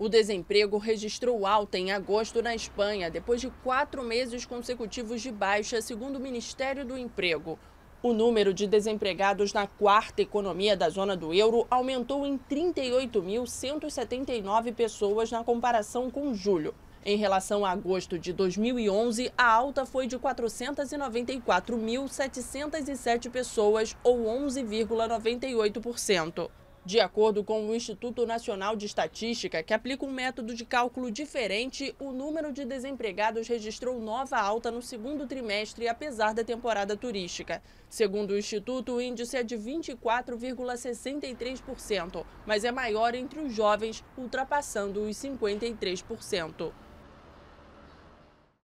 O desemprego registrou alta em agosto na Espanha, depois de quatro meses consecutivos de baixa, segundo o Ministério do Emprego. O número de desempregados na quarta economia da zona do euro aumentou em 38.179 pessoas na comparação com julho. Em relação a agosto de 2011, a alta foi de 494.707 pessoas, ou 11,98%. De acordo com o Instituto Nacional de Estatística, que aplica um método de cálculo diferente, o número de desempregados registrou nova alta no segundo trimestre, apesar da temporada turística. Segundo o Instituto, o índice é de 24,63%, mas é maior entre os jovens, ultrapassando os 53%.